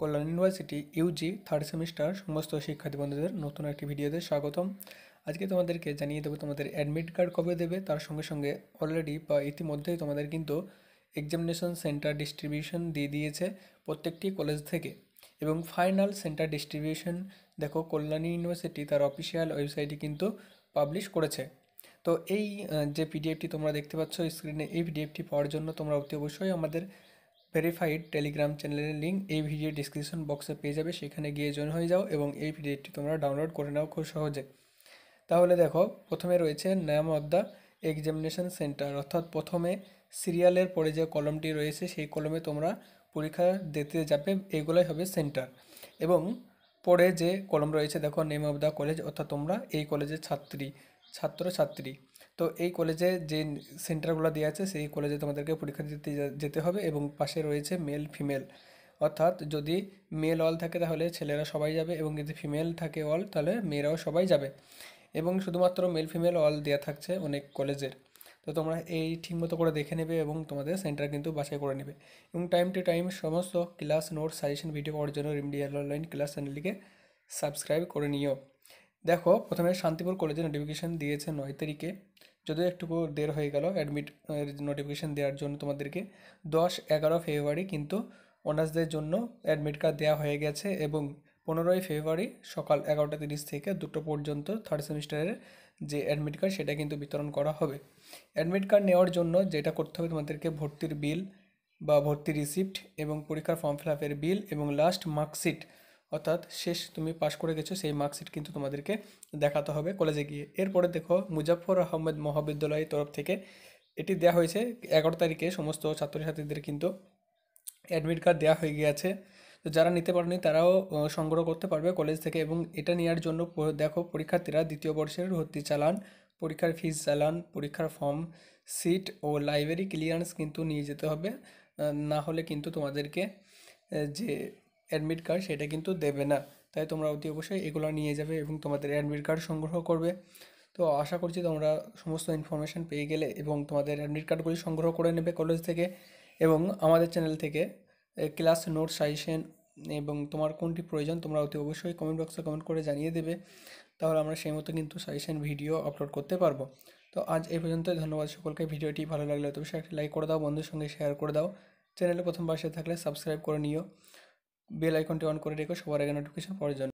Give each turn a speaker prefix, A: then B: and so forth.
A: কল্যাণ university UG third semester সমস্ত শিক্ষার্থী বন্ধুদের নতুন একটি ভিডিওতে স্বাগতম আজকে তোমাদেরকে জানিয়ে দেবো তোমাদের অ্যাডমিট কার্ড কবে দেবে তার সঙ্গে সঙ্গে অলরেডি বা ইতিমধ্যেই তোমাদের কিন্তু এক্সামিনেশন সেন্টার ডিস্ট্রিবিউশন দিয়ে দিয়েছে প্রত্যেকটি কলেজ থেকে এবং ফাইনাল সেন্টার ডিস্ট্রিবিউশন দেখো কল্যাণী ইউনিভার্সিটি তার অফিসিয়াল ওয়েবসাইটে কিন্তু পাবলিশ করেছে তো এই যে পিডিএফটি তোমরা দেখতে পাচ্ছ স্ক্রিনে এই পিডিএফটি পাওয়ার জন্য তোমরা অতি অবশ্যই আমাদের ভেরিফাইড টেলিগ্রাম চ্যানেলের লিঙ্ক এই ভিডিও ডিসক্রিপশন বক্সে পেয়ে যাবে সেখানে গিয়ে জয়েন হয়ে যাও এবং এই ভিডিওটি তোমরা ডাউনলোড করে নাও খুব সহজে তাহলে দেখো প্রথমে রয়েছে নাম অফ দ্য এক্সামিনেশন সেন্টার অর্থাৎ প্রথমে সিরিয়ালের পরে যে কলমটি রয়েছে সেই কলমে তোমরা পরীক্ষা দিতে যাবে এগুলাই হবে সেন্টার এবং পরে যে কলম রয়েছে দেখো নেম অফ দ্য কলেজ অর্থাৎ তোমরা এই কলেজের ছাত্রী ছাত্রছাত্রী তো এই কলেজে যে সেন্টারগুলো দেওয়া আছে সেই কলেজে তোমাদেরকে পরীক্ষা দিতে যেতে হবে এবং পাশে রয়েছে মেল ফিমেল অর্থাৎ যদি মেল অল থাকে তাহলে ছেলেরা সবাই যাবে এবং যদি ফিমেল থাকে অল তাহলে মেয়েরাও সবাই যাবে এবং শুধুমাত্র মেল ফিমেল অল দেওয়া থাকছে অনেক কলেজের তো তোমরা এই ঠিকমতো করে দেখে নেবে এবং তোমাদের সেন্টার কিন্তু বাছাই করে নেবে এবং টাইম টু টাইম সমস্ত ক্লাস নোট সাজেশন ভিডিও পাওয়ার জন্য রিমডি অনলাইন ক্লাস চ্যানেলটিকে সাবস্ক্রাইব করে নিও দেখো প্রথমে শান্তিপুর কলেজে নোটিফিকেশান দিয়েছে নয় তারিখে যদিও একটুকু দের হয়ে গেল অ্যাডমিট নোটিফিকেশান দেওয়ার জন্য তোমাদেরকে দশ এগারো ফেব্রুয়ারি কিন্তু অনার্সদের জন্য অ্যাডমিট কার্ড দেওয়া হয়ে গেছে এবং পনেরোই ফেব্রুয়ারি সকাল এগারোটা তিরিশ থেকে দুটো পর্যন্ত থার্ড সেমিস্টারের যে অ্যাডমিট কার্ড সেটা কিন্তু বিতরণ করা হবে অ্যাডমিট কার্ড নেওয়ার জন্য যেটা করতে হবে তোমাদেরকে ভর্তির বিল বা ভর্তি রিসিপ্ট এবং পরীক্ষার ফর্ম ফিল আপের বিল এবং লাস্ট মার্কশিট অর্থাৎ শেষ তুমি পাস করে গেছো সেই মার্কশিট কিন্তু তোমাদেরকে দেখাতে হবে কলেজে গিয়ে এরপরে দেখো মুজাফর আহমেদ মহাবিদ্যালয়ের তরফ থেকে এটি দেওয়া হয়েছে এগারো তারিখে সমস্ত ছাত্রছাত্রীদের কিন্তু অ্যাডমিট কার্ড দেওয়া হয়ে গিয়েছে তো যারা নিতে পারেনি তারাও সংগ্রহ করতে পারবে কলেজ থেকে এবং এটা নেওয়ার জন্য দেখো পরীক্ষার্থীরা দ্বিতীয় বর্ষের ভর্তি চালান পরীক্ষার ফিস চালান পরীক্ষার ফর্ম সিট ও লাইব্রেরি ক্লিয়ারেন্স কিন্তু নিয়ে যেতে হবে না হলে কিন্তু তোমাদেরকে যে অ্যাডমিট কার্ড সেটা কিন্তু দেবে না তাই তোমরা অতি অবশ্যই এগুলো নিয়ে যাবে এবং তোমাদের অ্যাডমিট কার্ড সংগ্রহ করবে তো আশা করছি তোমরা সমস্ত ইনফরমেশান পেয়ে গেলে এবং তোমাদের অ্যাডমিট কার্ডগুলি সংগ্রহ করে নেবে কলেজ থেকে এবং আমাদের চ্যানেল থেকে ক্লাস নোট সাজেশন এবং তোমার কোনটি প্রয়োজন তোমরা অতি অবশ্যই কমেন্ট বক্সে কমেন্ট করে জানিয়ে দেবে তাহলে আমরা সেই মতো কিন্তু সাজেশন ভিডিও আপলোড করতে পারবো তো আজ এই পর্যন্ত ধন্যবাদ সকলকে ভিডিওটি ভালো লাগলে সে একটা লাইক করে দাও বন্ধুর সঙ্গে শেয়ার করে দাও চ্যানেলে প্রথমবার সে থাকলে সাবস্ক্রাইব করে নিও বেল আইকনটি অন করে রেখো সবার আগে নোটিফিকেশন পাওয়ার জন্য